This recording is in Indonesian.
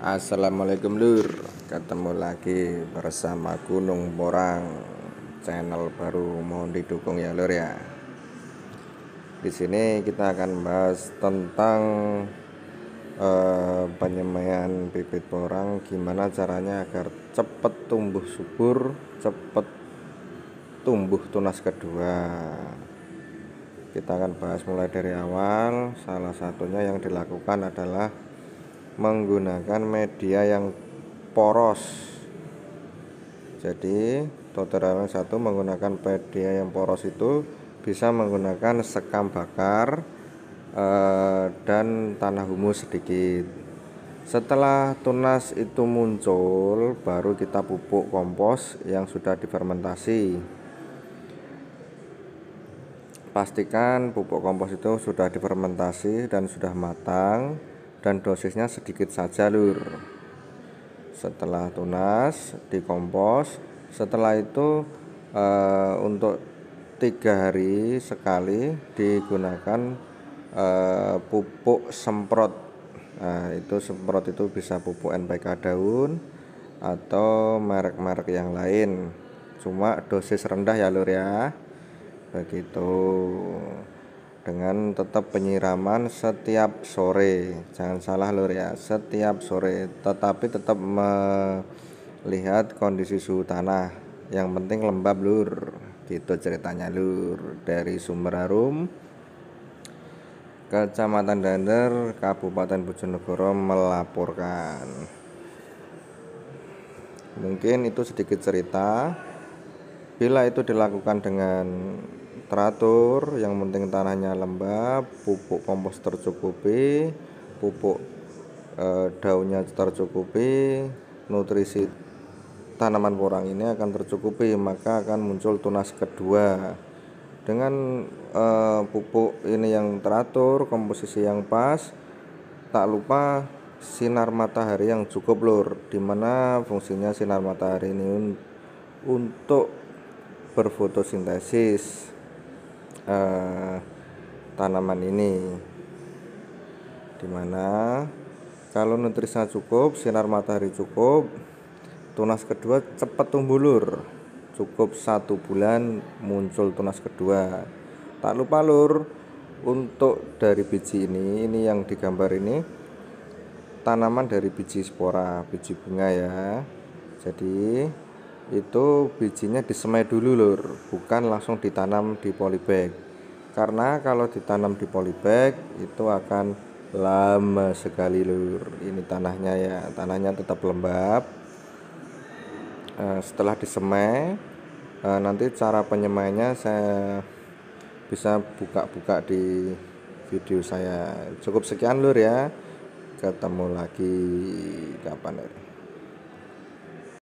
Assalamualaikum lur Ketemu lagi bersama Gunung Borang Channel baru mohon didukung ya lur ya Di sini kita akan bahas tentang eh, Penyemaian bibit borang Gimana caranya agar cepat tumbuh subur Cepat tumbuh tunas kedua kita akan bahas mulai dari awal salah satunya yang dilakukan adalah menggunakan media yang poros jadi total satu menggunakan media yang poros itu bisa menggunakan sekam bakar eh, dan tanah humus sedikit setelah tunas itu muncul baru kita pupuk kompos yang sudah difermentasi pastikan pupuk kompos itu sudah difermentasi dan sudah matang dan dosisnya sedikit saja lur setelah tunas dikompos setelah itu e, untuk tiga hari sekali digunakan e, pupuk semprot nah, itu semprot itu bisa pupuk NPK daun atau merek-merek yang lain cuma dosis rendah ya lur ya begitu dengan tetap penyiraman setiap sore jangan salah lur ya setiap sore tetapi tetap melihat kondisi suhu tanah yang penting lembab lur gitu ceritanya lur dari sumber harum Kecamatan Dander Kabupaten Bojonegoro melaporkan mungkin itu sedikit cerita bila itu dilakukan dengan teratur yang penting tanahnya lembab pupuk kompos tercukupi pupuk e, daunnya tercukupi nutrisi tanaman porang ini akan tercukupi maka akan muncul tunas kedua dengan e, pupuk ini yang teratur komposisi yang pas tak lupa sinar matahari yang cukup lur dimana fungsinya sinar matahari ini untuk berfotosintesis eh, tanaman ini dimana kalau nutrisinya cukup sinar matahari cukup tunas kedua cepat tumbuh lur cukup satu bulan muncul tunas kedua tak lupa lur untuk dari biji ini ini yang digambar ini tanaman dari biji spora biji bunga ya jadi itu bijinya disemai dulu lur bukan langsung ditanam di polybag karena kalau ditanam di polybag itu akan lama sekali lur ini tanahnya ya tanahnya tetap lembab eh, setelah disemai eh, nanti cara penyemainya saya bisa buka-buka di video saya cukup sekian lur ya ketemu lagi kapan ya